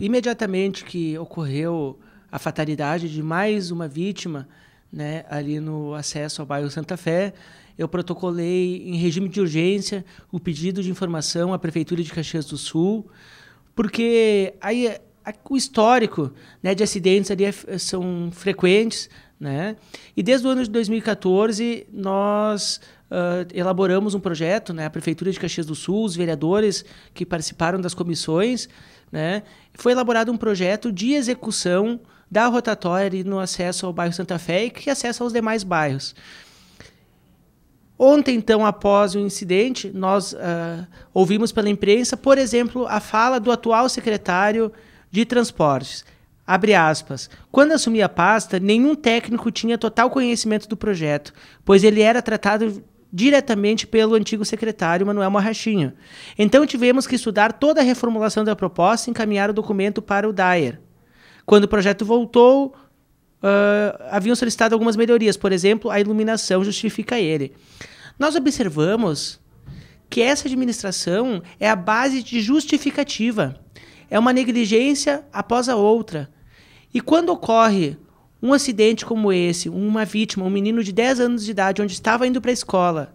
imediatamente que ocorreu a fatalidade de mais uma vítima, né, ali no acesso ao bairro Santa Fé, eu protocolei em regime de urgência o pedido de informação à prefeitura de Caxias do Sul, porque aí o histórico né, de acidentes ali é, são frequentes, né? E desde o ano de 2014, nós uh, elaboramos um projeto, né? a Prefeitura de Caxias do Sul, os vereadores que participaram das comissões, né? foi elaborado um projeto de execução da rotatória no acesso ao bairro Santa Fé e que acessa aos demais bairros. Ontem, então, após o incidente, nós uh, ouvimos pela imprensa, por exemplo, a fala do atual secretário de Transportes. Abre aspas. Quando assumi a pasta, nenhum técnico tinha total conhecimento do projeto, pois ele era tratado diretamente pelo antigo secretário Manuel Marrachinho. Então tivemos que estudar toda a reformulação da proposta e encaminhar o documento para o Dyer. Quando o projeto voltou, uh, haviam solicitado algumas melhorias, por exemplo, a iluminação justifica ele. Nós observamos que essa administração é a base de justificativa. É uma negligência após a outra. E quando ocorre um acidente como esse, uma vítima, um menino de 10 anos de idade, onde estava indo para a escola,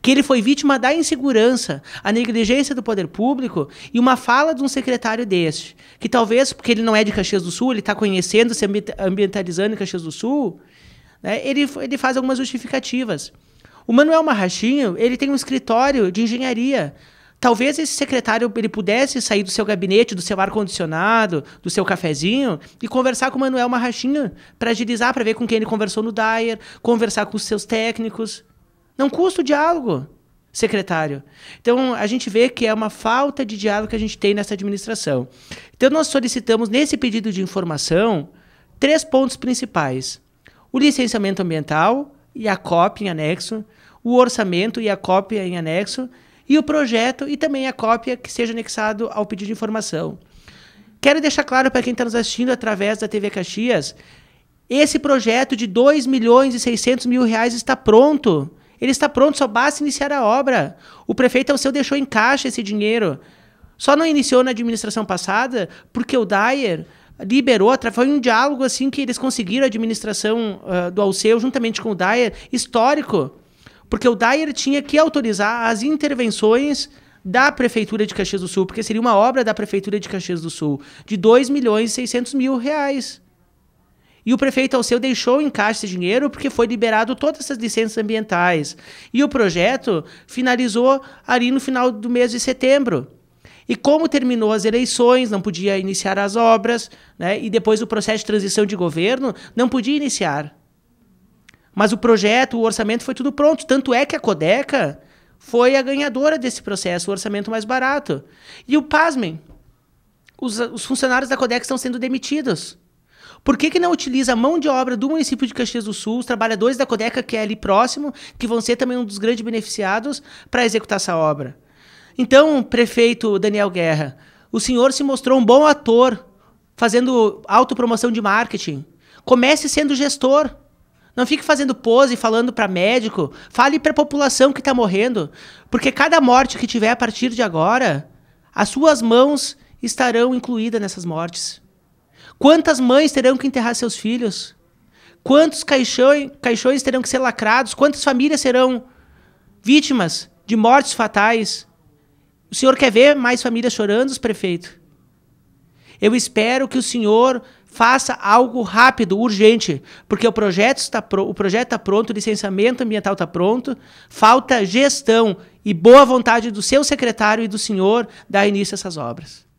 que ele foi vítima da insegurança, a negligência do poder público e uma fala de um secretário deste, que talvez, porque ele não é de Caxias do Sul, ele está conhecendo, se ambientalizando em Caxias do Sul, né, ele, ele faz algumas justificativas. O Manuel Marrachinho, ele tem um escritório de engenharia talvez esse secretário ele pudesse sair do seu gabinete, do seu ar-condicionado, do seu cafezinho e conversar com o Manuel Marrachinha para agilizar, para ver com quem ele conversou no Dyer, conversar com os seus técnicos. Não custa o diálogo, secretário. Então, a gente vê que é uma falta de diálogo que a gente tem nessa administração. Então, nós solicitamos nesse pedido de informação três pontos principais: o licenciamento ambiental e a cópia em anexo, o orçamento e a cópia em anexo e o projeto e também a cópia que seja anexado ao pedido de informação. Quero deixar claro para quem está nos assistindo através da TV Caxias, esse projeto de 2 milhões e 600 mil reais está pronto. Ele está pronto, só basta iniciar a obra. O prefeito Alceu deixou em caixa esse dinheiro. Só não iniciou na administração passada porque o Dyer liberou, foi um diálogo assim que eles conseguiram a administração uh, do Alceu juntamente com o Dyer, histórico. Porque o Dyer tinha que autorizar as intervenções da Prefeitura de Caxias do Sul, porque seria uma obra da Prefeitura de Caxias do Sul, de 2 milhões e 600 mil reais. E o prefeito Alceu deixou em caixa esse dinheiro porque foi liberado todas essas licenças ambientais. E o projeto finalizou ali no final do mês de setembro. E como terminou as eleições, não podia iniciar as obras, né? e depois o processo de transição de governo não podia iniciar. Mas o projeto, o orçamento foi tudo pronto. Tanto é que a Codeca foi a ganhadora desse processo, o orçamento mais barato. E o pasmem, os, os funcionários da Codeca estão sendo demitidos. Por que, que não utiliza a mão de obra do município de Caxias do Sul, os trabalhadores da Codeca, que é ali próximo, que vão ser também um dos grandes beneficiados, para executar essa obra? Então, prefeito Daniel Guerra, o senhor se mostrou um bom ator, fazendo autopromoção de marketing. Comece sendo gestor. Não fique fazendo pose falando para médico. Fale para a população que está morrendo, porque cada morte que tiver a partir de agora, as suas mãos estarão incluídas nessas mortes. Quantas mães terão que enterrar seus filhos? Quantos caixões, caixões terão que ser lacrados? Quantas famílias serão vítimas de mortes fatais? O senhor quer ver mais famílias chorando, prefeito? Eu espero que o senhor faça algo rápido, urgente, porque o projeto está pro, o projeto está pronto, o licenciamento ambiental está pronto, falta gestão e boa vontade do seu secretário e do senhor dar início a essas obras.